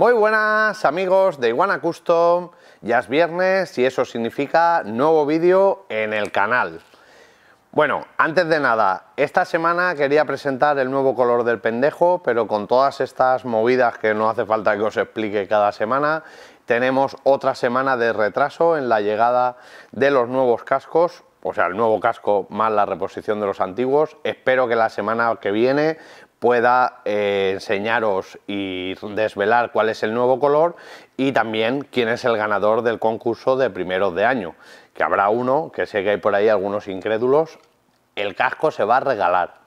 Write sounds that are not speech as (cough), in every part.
Muy buenas amigos de Iguana Custom, ya es viernes y eso significa nuevo vídeo en el canal. Bueno, antes de nada, esta semana quería presentar el nuevo color del pendejo, pero con todas estas movidas que no hace falta que os explique cada semana, tenemos otra semana de retraso en la llegada de los nuevos cascos, o sea, el nuevo casco más la reposición de los antiguos. Espero que la semana que viene pueda eh, enseñaros y desvelar cuál es el nuevo color y también quién es el ganador del concurso de primeros de año, que habrá uno, que sé que hay por ahí algunos incrédulos, el casco se va a regalar.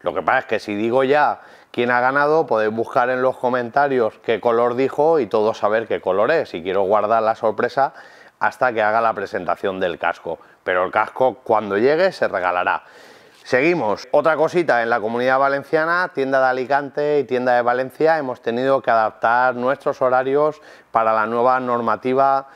Lo que pasa es que si digo ya quién ha ganado, podéis buscar en los comentarios qué color dijo y todos saber qué color es. Y quiero guardar la sorpresa hasta que haga la presentación del casco. Pero el casco cuando llegue se regalará. Seguimos. Otra cosita, en la comunidad valenciana, tienda de Alicante y tienda de Valencia, hemos tenido que adaptar nuestros horarios para la nueva normativa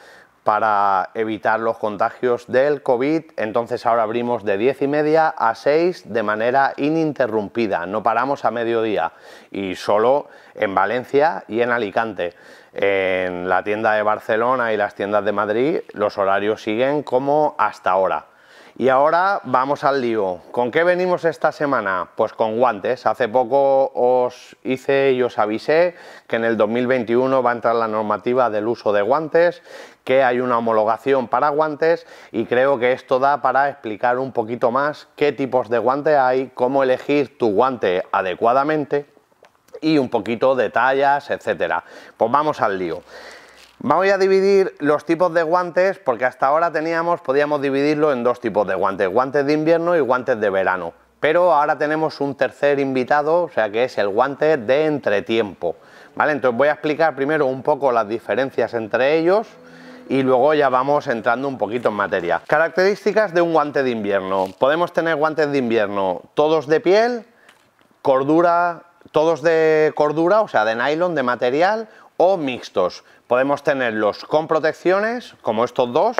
para evitar los contagios del COVID. Entonces ahora abrimos de 10 y media a 6 de manera ininterrumpida, no paramos a mediodía y solo en Valencia y en Alicante. En la tienda de Barcelona y las tiendas de Madrid los horarios siguen como hasta ahora. Y ahora vamos al lío. ¿Con qué venimos esta semana? Pues con guantes. Hace poco os hice y os avisé que en el 2021 va a entrar la normativa del uso de guantes, que hay una homologación para guantes y creo que esto da para explicar un poquito más qué tipos de guante hay, cómo elegir tu guante adecuadamente y un poquito de tallas, etcétera. Pues vamos al lío. Vamos a dividir los tipos de guantes porque hasta ahora teníamos, podíamos dividirlo en dos tipos de guantes, guantes de invierno y guantes de verano. Pero ahora tenemos un tercer invitado, o sea que es el guante de entretiempo. ¿Vale? Entonces voy a explicar primero un poco las diferencias entre ellos y luego ya vamos entrando un poquito en materia. Características de un guante de invierno. Podemos tener guantes de invierno todos de piel, cordura, todos de cordura, o sea, de nylon, de material o mixtos. Podemos tenerlos con protecciones, como estos dos,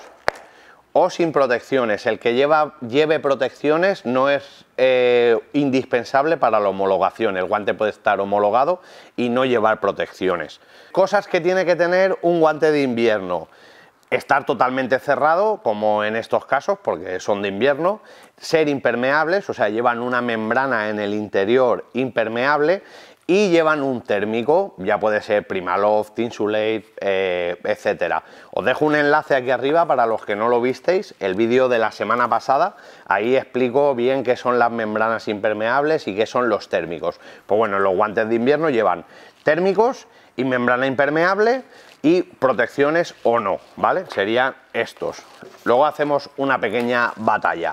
o sin protecciones. El que lleve protecciones no es eh, indispensable para la homologación. El guante puede estar homologado y no llevar protecciones. Cosas que tiene que tener un guante de invierno. Estar totalmente cerrado, como en estos casos, porque son de invierno. Ser impermeables, o sea, llevan una membrana en el interior impermeable y llevan un térmico, ya puede ser Primaloft, Tinsulate, eh, etcétera. Os dejo un enlace aquí arriba para los que no lo visteis, el vídeo de la semana pasada, ahí explico bien qué son las membranas impermeables y qué son los térmicos. Pues bueno, los guantes de invierno llevan térmicos y membrana impermeable y protecciones o no, ¿vale? Serían estos. Luego hacemos una pequeña batalla.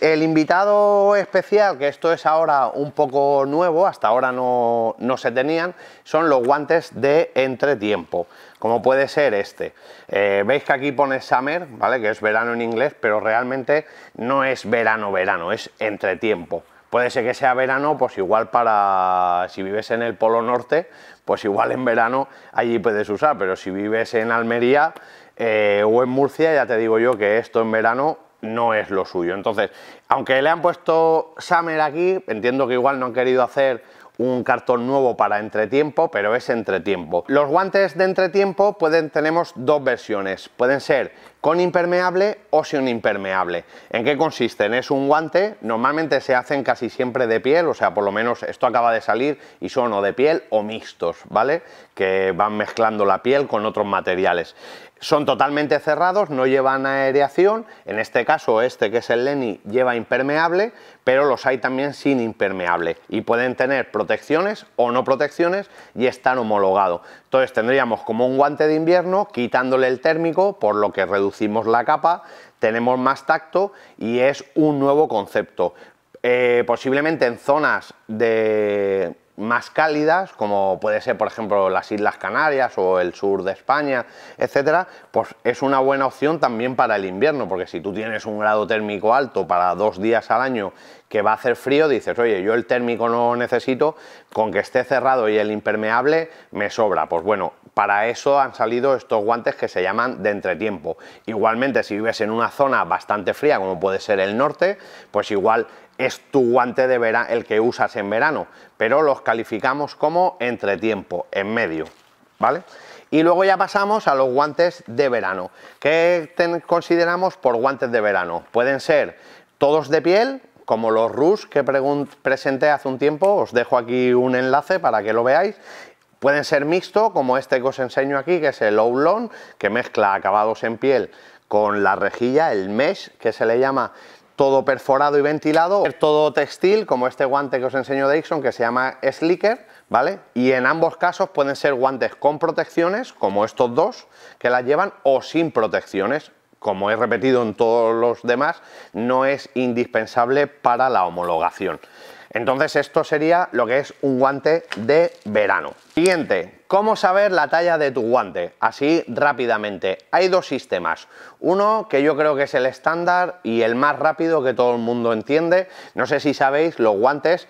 El, invitado especial, que esto es ahora un poco nuevo, hasta ahora no, se tenían, son los guantes de entretiempo, como puede ser este. Eh, veis que aquí pone summer, ¿vale? que es verano en inglés, pero realmente no es verano-verano, es entretiempo. Puede ser que sea verano, pues igual para si vives en el Polo Norte, pues igual en verano allí puedes usar, pero si vives en Almería eh, o en Murcia, ya te digo yo que esto en verano no es lo suyo. Entonces, aunque le han puesto Summer aquí, entiendo que igual no han querido hacer un cartón nuevo para entretiempo, pero es entretiempo. Los guantes de entretiempo pueden, tenemos dos versiones. Pueden ser con impermeable o sin impermeable. ¿En qué consisten? Es un guante, normalmente se hacen casi siempre de piel, o sea, por lo menos esto acaba de salir y son o de piel o mixtos, ¿vale? Que van mezclando la piel con otros materiales. Son totalmente cerrados, no llevan aereación, en este caso este que es el Lenny lleva impermeable, pero los hay también sin impermeable y pueden tener protecciones o no protecciones y están homologados. Entonces tendríamos como un guante de invierno quitándole el térmico, por lo que reduce la capa, tenemos más tacto y es un nuevo concepto. Eh, posiblemente en zonas de, más cálidas, como puede ser por ejemplo las Islas Canarias o el sur de España, etcétera, pues es una buena opción también para el invierno, porque si tú tienes un grado térmico alto para dos días al año que va a hacer frío, dices, oye, yo el térmico no necesito, con que esté cerrado y el impermeable me sobra. Pues bueno, para eso han salido estos guantes que se llaman de entretiempo. Igualmente, si vives en una zona bastante fría, como puede ser el norte, pues igual es tu guante de verano, el que usas en verano, pero los calificamos como entretiempo, en medio, ¿vale? Y luego ya pasamos a los guantes de verano. ¿Qué consideramos por guantes de verano? Pueden ser todos de piel, como los RUS que presenté hace un tiempo, os dejo aquí un enlace para que lo veáis, Pueden ser mixto, como este que os enseño aquí, que es el Oulon, que mezcla acabados en piel con la rejilla, el mesh, que se le llama, todo perforado y ventilado, todo textil, como este guante que os enseño de Ixon, que se llama Slicker, ¿vale? Y en ambos casos pueden ser guantes con protecciones, como estos dos, que las llevan, o sin protecciones, como he repetido en todos los demás, no es indispensable para la homologación. Entonces esto sería lo que es un guante de verano. Siguiente, ¿cómo saber la talla de tu guante? Así rápidamente. Hay dos sistemas. Uno que yo creo que es el estándar y el más rápido que todo el mundo entiende. No sé si sabéis, los guantes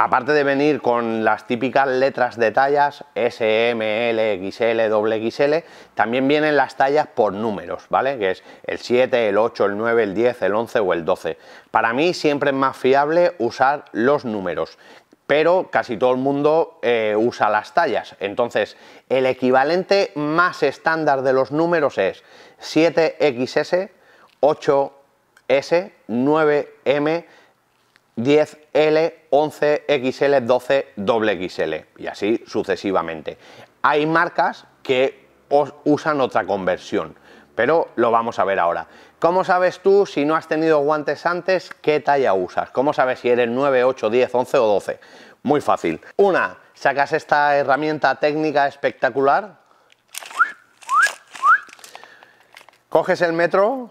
Aparte de venir con las típicas letras de tallas S, M, L, XL, XXL, también vienen las tallas por números, ¿vale? Que es el 7, el 8, el 9, el 10, el 11 o el 12. Para mí siempre es más fiable usar los números, pero casi todo el mundo eh, usa las tallas. Entonces, el equivalente más estándar de los números es 7XS, 8S, 9M, 10L, 11XL, 12 XL y así sucesivamente. Hay marcas que usan otra conversión, pero lo vamos a ver ahora. ¿Cómo sabes tú si no has tenido guantes antes qué talla usas? ¿Cómo sabes si eres 9, 8, 10, 11 o 12? Muy fácil. Una, sacas esta herramienta técnica espectacular. Coges el metro,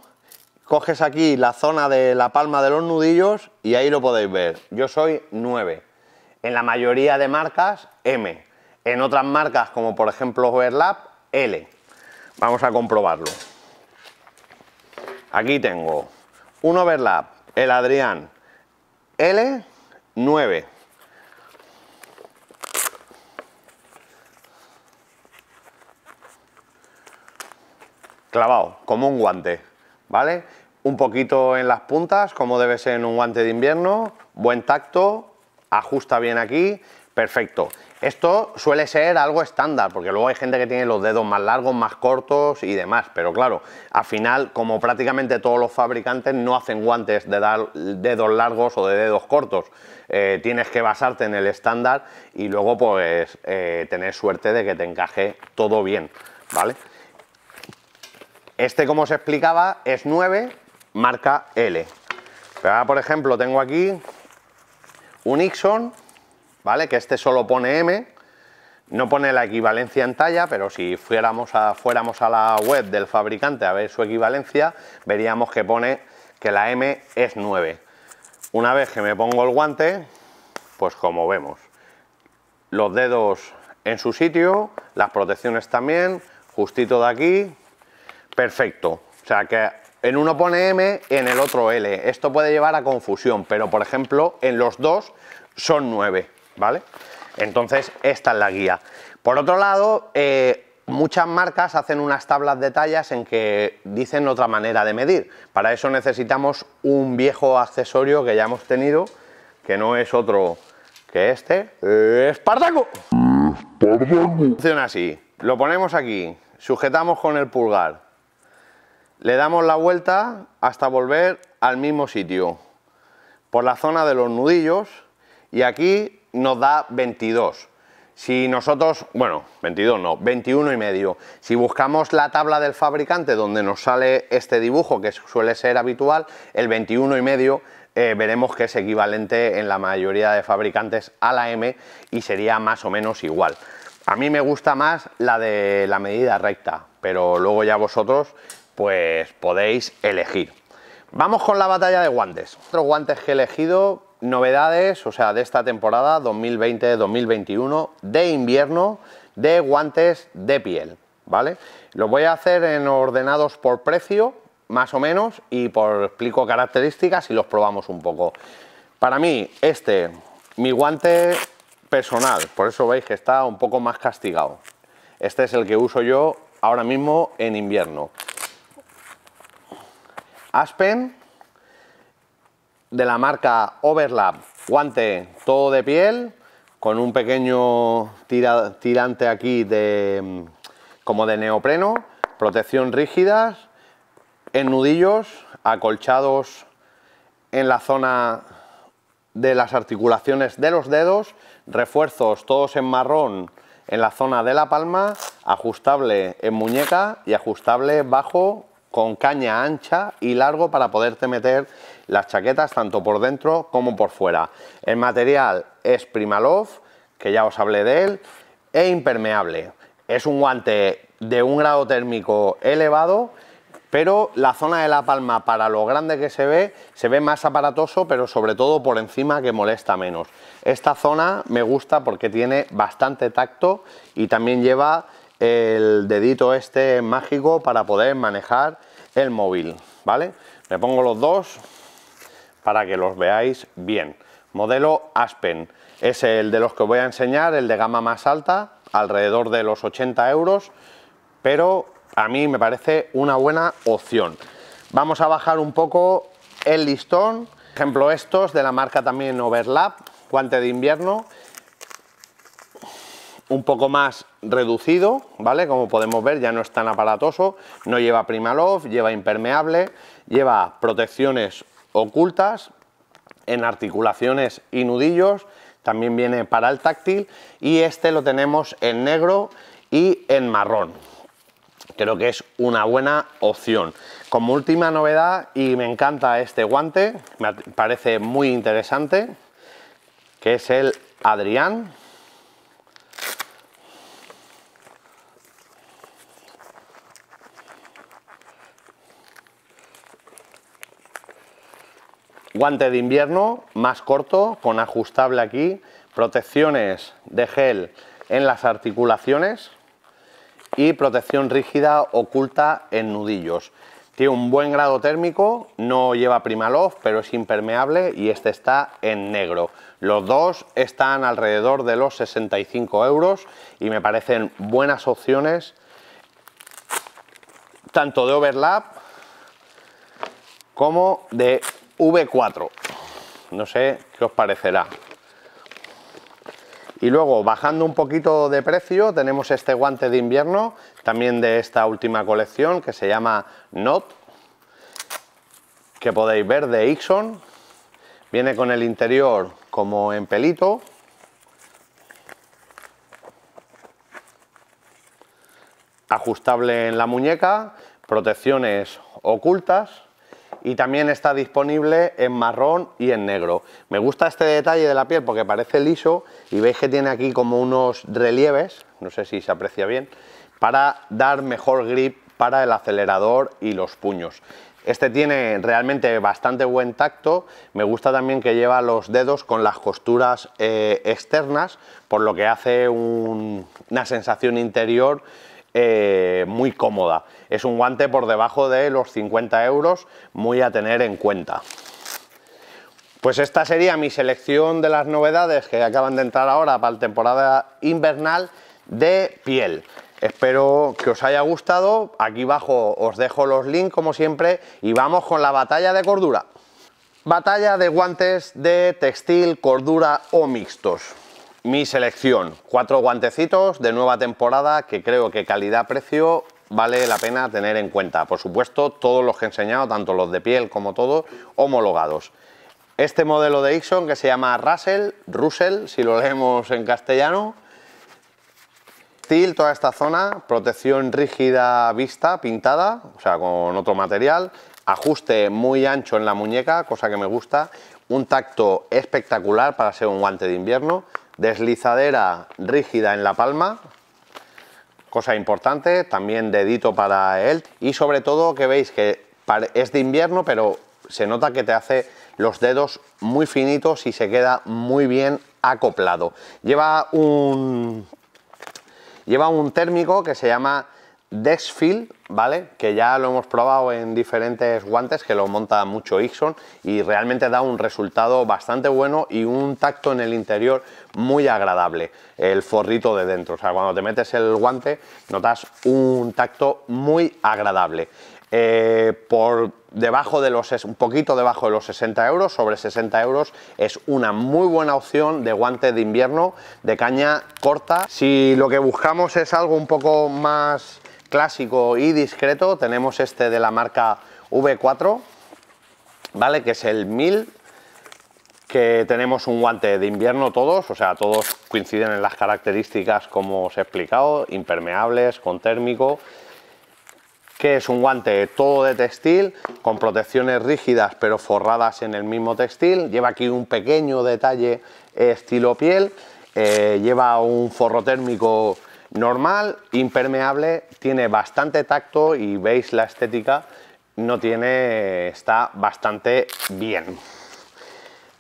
coges aquí la zona de la palma de los nudillos y ahí lo podéis ver. Yo soy 9. En la mayoría de marcas, M. En otras marcas, como por ejemplo Overlap, L. Vamos a comprobarlo. Aquí tengo un Overlap, el Adrián, L, 9. Clavado, como un guante. ¿vale? Un poquito en las puntas, como debe ser en un guante de invierno, buen tacto, ajusta bien aquí, perfecto. Esto suele ser algo estándar, porque luego hay gente que tiene los dedos más largos, más cortos y demás, pero claro, al final, como prácticamente todos los fabricantes no hacen guantes de dedos largos o de dedos cortos, eh, tienes que basarte en el estándar y luego pues eh, tener suerte de que te encaje todo bien, ¿vale? Este, como os explicaba, es 9, marca L. Pero ahora, por ejemplo, tengo aquí un Ixon, ¿vale? Que este solo pone M, no pone la equivalencia en talla, pero si fuéramos a, fuéramos a la web del fabricante a ver su equivalencia, veríamos que pone que la M es 9. Una vez que me pongo el guante, pues como vemos, los dedos en su sitio, las protecciones también, justito de aquí, perfecto. O sea, que en uno pone M, en el otro L. Esto puede llevar a confusión, pero por ejemplo, en los dos son 9, ¿vale? Entonces, esta es la guía. Por otro lado, eh, muchas marcas hacen unas tablas de tallas en que dicen otra manera de medir. Para eso necesitamos un viejo accesorio que ya hemos tenido, que no es otro que este. ¡Espartaco! Funciona así. Lo ponemos aquí, sujetamos con el pulgar, le damos la vuelta hasta volver al mismo sitio, por la zona de los nudillos, y aquí nos da 22. Si nosotros, bueno, 22 no, 21 y medio. Si buscamos la tabla del fabricante donde nos sale este dibujo que suele ser habitual, el 21 y medio eh, veremos que es equivalente en la mayoría de fabricantes a la M y sería más o menos igual. A mí me gusta más la de la medida recta, pero luego ya vosotros pues podéis elegir. Vamos con la batalla de guantes. Otros guantes que he elegido, novedades, o sea, de esta temporada 2020-2021 de invierno de guantes de piel, ¿vale? Los voy a hacer en ordenados por precio, más o menos, y por explico características y los probamos un poco. Para mí, este, mi guante personal, por eso veis que está un poco más castigado. Este es el que uso yo ahora mismo en invierno. Aspen, de la marca Overlap, guante todo de piel, con un pequeño tirante aquí de mm, como de neopreno, protección rígida, en nudillos, acolchados en la zona de las articulaciones de los dedos, refuerzos todos en marrón en la zona de la palma, ajustable en muñeca y ajustable bajo con caña ancha y largo para poderte meter las chaquetas tanto por dentro como por fuera. El material es Primaloft, que ya os hablé de él, e impermeable. Es un guante de un grado térmico elevado, pero la zona de la palma, para lo grande que se ve, se ve más aparatoso, pero sobre todo por encima que molesta menos. Esta zona me gusta porque tiene bastante tacto y también lleva el dedito este mágico para poder manejar el móvil, ¿vale? Me pongo los dos para que los veáis bien. Modelo Aspen, es el de los que voy a enseñar, el de gama más alta, alrededor de los 80 euros, pero a mí me parece una buena opción. Vamos a bajar un poco el listón, ejemplo estos de la marca también Overlap, guante de invierno, un poco más reducido, ¿vale? Como podemos ver, ya no es tan aparatoso, no lleva primaloft, lleva impermeable, lleva protecciones ocultas en articulaciones y nudillos, también viene para el táctil y este lo tenemos en negro y en marrón. Creo que es una buena opción. Como última novedad, y me encanta este guante, me parece muy interesante, que es el Adrián, Guante de invierno más corto, con ajustable aquí, protecciones de gel en las articulaciones y protección rígida oculta en nudillos. Tiene un buen grado térmico, no lleva primaloft, pero es impermeable y este está en negro. Los dos están alrededor de los 65 euros y me parecen buenas opciones tanto de overlap como de V4. No sé qué os parecerá. Y luego, bajando un poquito de precio, tenemos este guante de invierno, también de esta última colección, que se llama Not, que podéis ver de Ixon. Viene con el interior como en pelito. Ajustable en la muñeca, protecciones ocultas y también está disponible en marrón y en negro. Me gusta este detalle de la piel porque parece liso y veis que tiene aquí como unos relieves, no sé si se aprecia bien, para dar mejor grip para el acelerador y los puños. Este tiene realmente bastante buen tacto, me gusta también que lleva los dedos con las costuras eh, externas, por lo que hace una sensación interior eh, muy cómoda. Es un guante por debajo de los 50 euros, muy a tener en cuenta. Pues esta sería mi selección de las novedades que acaban de entrar ahora para la temporada invernal de piel. Espero que os haya gustado, aquí abajo os dejo los links como siempre y vamos con la batalla de cordura. Batalla de guantes de textil, cordura o mixtos mi selección. Cuatro guantecitos de nueva temporada que creo que calidad-precio vale la pena tener en cuenta. Por supuesto, todos los que he enseñado, tanto los de piel como todos, homologados. Este modelo de Ixon que se llama Russell, Russell, si lo leemos en castellano. Tilt, toda esta zona, protección rígida vista, pintada, o sea, con otro material. Ajuste muy ancho en la muñeca, cosa que me gusta. Un tacto espectacular para ser un guante de invierno. Deslizadera rígida en la palma, cosa importante, también dedito para él y sobre todo que veis que es de invierno pero se nota que te hace los dedos muy finitos y se queda muy bien acoplado. Lleva un, lleva un térmico que se llama Desfil ¿vale? Que ya lo hemos probado en diferentes guantes que lo monta mucho Ixon y realmente da un resultado bastante bueno y un tacto en el interior muy agradable. El forrito de dentro, o sea, cuando te metes el guante notas un tacto muy agradable. Eh, por debajo de los un poquito debajo de los 60 euros sobre 60 euros es una muy buena opción de guante de invierno de caña corta si lo que buscamos es algo un poco más clásico y discreto tenemos este de la marca V4, ¿vale? Que es el 1000, que tenemos un guante de invierno todos, o sea, todos coinciden en las características como os he explicado, impermeables, con térmico, que es un guante todo de textil, con protecciones rígidas pero forradas en el mismo textil, lleva aquí un pequeño detalle estilo piel, eh, lleva un forro térmico Normal, impermeable, tiene bastante tacto y veis la estética, no tiene, está bastante bien.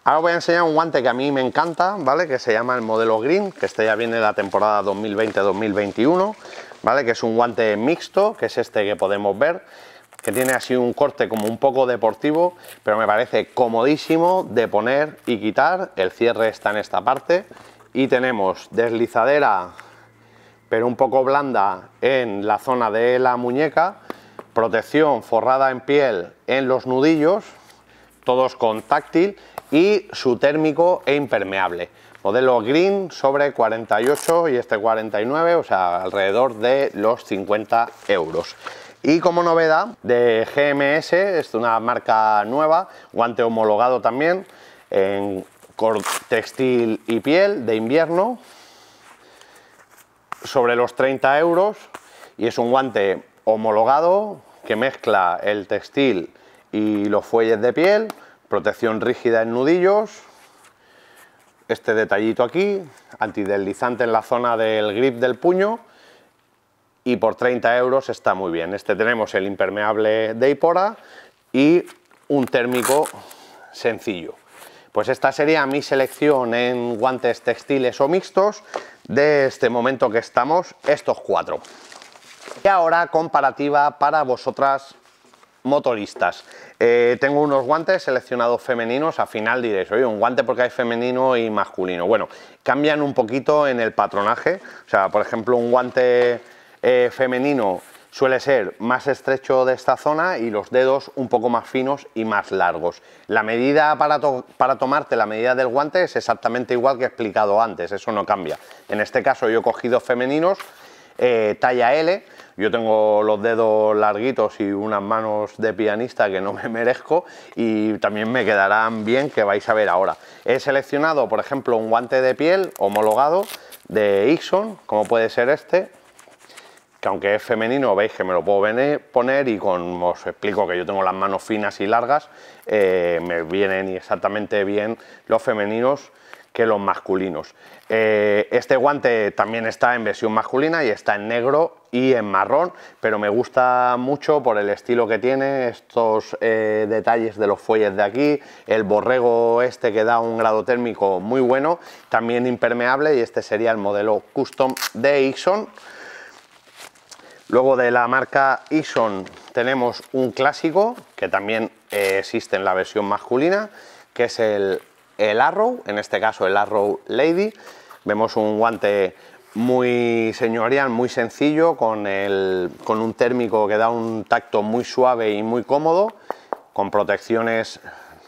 Ahora os voy a enseñar un guante que a mí me encanta, ¿vale? Que se llama el modelo Green, que este ya viene de la temporada 2020-2021, ¿vale? Que es un guante mixto, que es este que podemos ver, que tiene así un corte como un poco deportivo, pero me parece comodísimo de poner y quitar. El cierre está en esta parte y tenemos deslizadera pero un poco blanda en la zona de la muñeca, protección forrada en piel en los nudillos, todos con táctil y su térmico e impermeable. Modelo green sobre 48 y este 49, o sea, alrededor de los 50 euros. Y como novedad de GMS, es una marca nueva, guante homologado también, en textil y piel de invierno, sobre los 30 euros y es un guante homologado que mezcla el textil y los fuelles de piel, protección rígida en nudillos, este detallito aquí, antideslizante en la zona del grip del puño y por 30 euros está muy bien. Este tenemos el impermeable de Ipora y un térmico sencillo. Pues esta sería mi selección en guantes textiles o mixtos de este momento que estamos, estos cuatro. Y ahora comparativa para vosotras motoristas. Eh, tengo unos guantes seleccionados femeninos, al final diréis, oye, un guante porque hay femenino y masculino. Bueno, cambian un poquito en el patronaje, o sea, por ejemplo, un guante eh, femenino suele ser más estrecho de esta zona y los dedos un poco más finos y más largos. La medida para, tomarte la medida del guante es exactamente igual que he explicado antes, eso no cambia. En este caso yo he cogido femeninos, eh, talla L, yo tengo los dedos larguitos y unas manos de pianista que no me (laughs) merezco y también me quedarán bien que vais a ver ahora. He seleccionado por ejemplo un guante de piel homologado de Ixon, como puede ser este, aunque es femenino, veis que me lo puedo poner y como os explico que yo tengo las manos finas y largas, eh, me vienen exactamente bien los femeninos que los masculinos. Eh, este guante también está en versión masculina y está en negro y en marrón, pero me gusta mucho por el estilo que tiene, estos eh, detalles de los fuelles de aquí, el borrego este que da un grado térmico muy bueno, también impermeable y este sería el modelo custom de Ixon. Luego de la marca Ison tenemos un clásico que también eh, existe en la versión masculina, que es el, Arrow, en este caso el Arrow Lady. Vemos un guante muy señorial, muy sencillo, con, un térmico que da un tacto muy suave y muy cómodo, con protecciones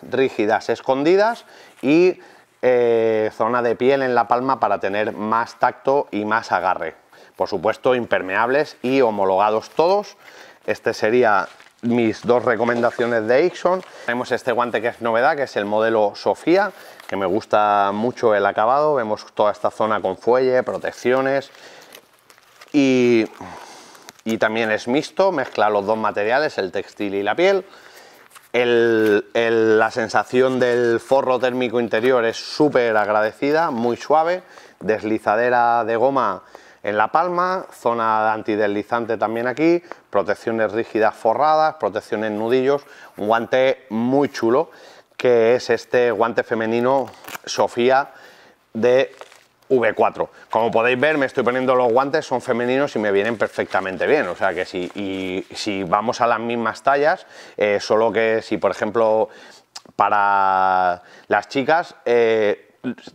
rígidas escondidas y eh, zona de piel en la palma para tener más tacto y más agarre por supuesto impermeables y homologados todos. Este sería mis dos recomendaciones de Ixon. Tenemos este guante que es novedad, que es el modelo Sofía, que me gusta mucho el acabado. Vemos toda esta zona con fuelle, protecciones y, también es mixto, mezcla los dos materiales, el textil y la piel. la sensación del forro térmico interior es súper agradecida, muy suave, deslizadera de goma en la palma, zona antideslizante también aquí, protecciones rígidas forradas, protecciones nudillos, un guante muy chulo que es este guante femenino Sofía de V4. Como podéis ver, me estoy poniendo los guantes, son femeninos y me vienen perfectamente bien. O sea que si, si vamos a las mismas tallas, eh, solo que si, por ejemplo, para las chicas... Eh,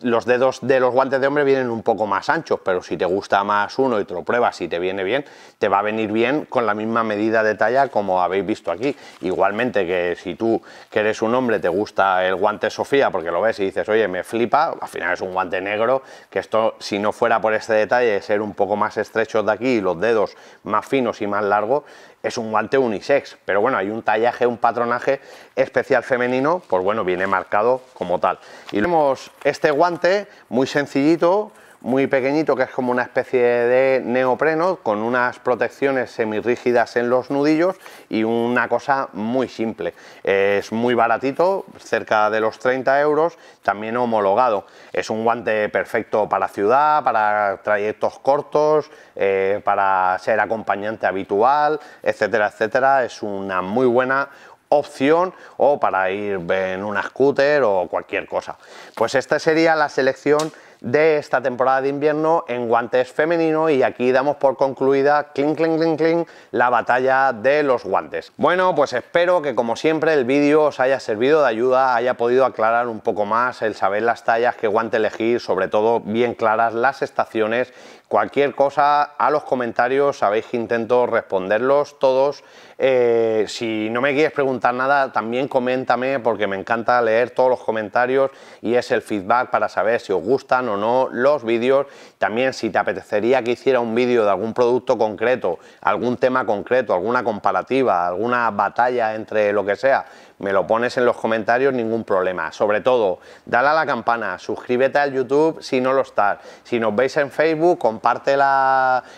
los dedos de los guantes de hombre vienen un poco más anchos, pero si te gusta más uno y te lo pruebas y te viene bien, te va a venir bien con la misma medida de talla como habéis visto aquí. Igualmente que si tú que eres un hombre te gusta el guante Sofía porque lo ves y dices, oye, me flipa, al final es un guante negro, que esto si no fuera por este detalle de ser un poco más estrechos de aquí y los dedos más finos y más largos, es un guante unisex, pero bueno, hay un tallaje, un patronaje especial femenino, pues bueno, viene marcado como tal. Y tenemos este guante muy sencillito, muy pequeñito que es como una especie de neopreno con unas protecciones semirrígidas en los nudillos y una cosa muy simple. Es muy baratito, cerca de los 30 euros, también homologado. Es un guante perfecto para ciudad, para trayectos cortos, eh, para ser acompañante habitual, etcétera, etcétera. Es una muy buena opción o para ir en una scooter o cualquier cosa. Pues esta sería la selección de esta temporada de invierno en guantes femenino y aquí damos por concluida clink clink clink clink la batalla de los guantes. Bueno, pues espero que como siempre el vídeo os haya servido de ayuda, haya podido aclarar un poco más el saber las tallas, que guante elegir, sobre todo bien claras las estaciones, cualquier cosa a los comentarios, sabéis que intento responderlos todos eh, si no me quieres preguntar nada, también coméntame porque me encanta leer todos los comentarios y es el feedback para saber si os gustan o no los vídeos. También si te apetecería que hiciera un vídeo de algún producto concreto, algún tema concreto, alguna comparativa, alguna batalla entre lo que sea, me lo pones en los comentarios, ningún problema. Sobre todo, dale a la campana, suscríbete al YouTube si no lo estás. Si nos veis en Facebook, comparte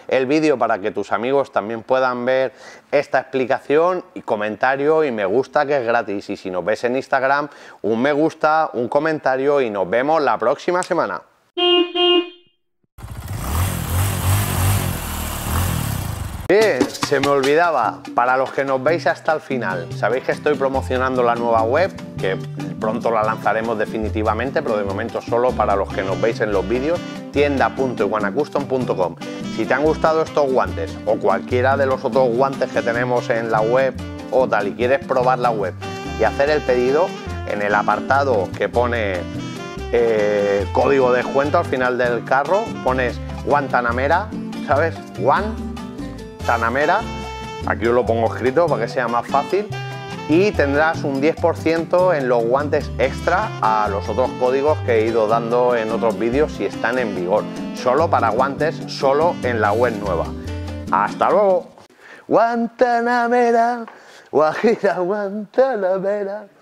el vídeo para que tus amigos también puedan ver esta explicación y comentario y me gusta que es gratis. Y si nos ves en Instagram, un me gusta, un comentario y nos vemos la próxima semana. Bien, eh, se me olvidaba, para los que nos veis hasta el final, sabéis que estoy promocionando la nueva web, que pronto la lanzaremos definitivamente, pero de momento solo para los que nos veis en los vídeos, tienda.iguanacustom.com. Si te han gustado estos guantes o cualquiera de los otros guantes que tenemos en la web o tal y quieres probar la web y hacer el pedido, en el apartado que pone eh, código de descuento al final del carro, pones Guantanamera, ¿sabes? Guantanamera, aquí os lo pongo escrito para que sea más fácil, y tendrás un 10% en los guantes extra a los otros códigos que he ido dando en otros vídeos si están en vigor solo para guantes, solo en la web nueva. ¡Hasta luego! Guantanamera, Guajira Guantanamera.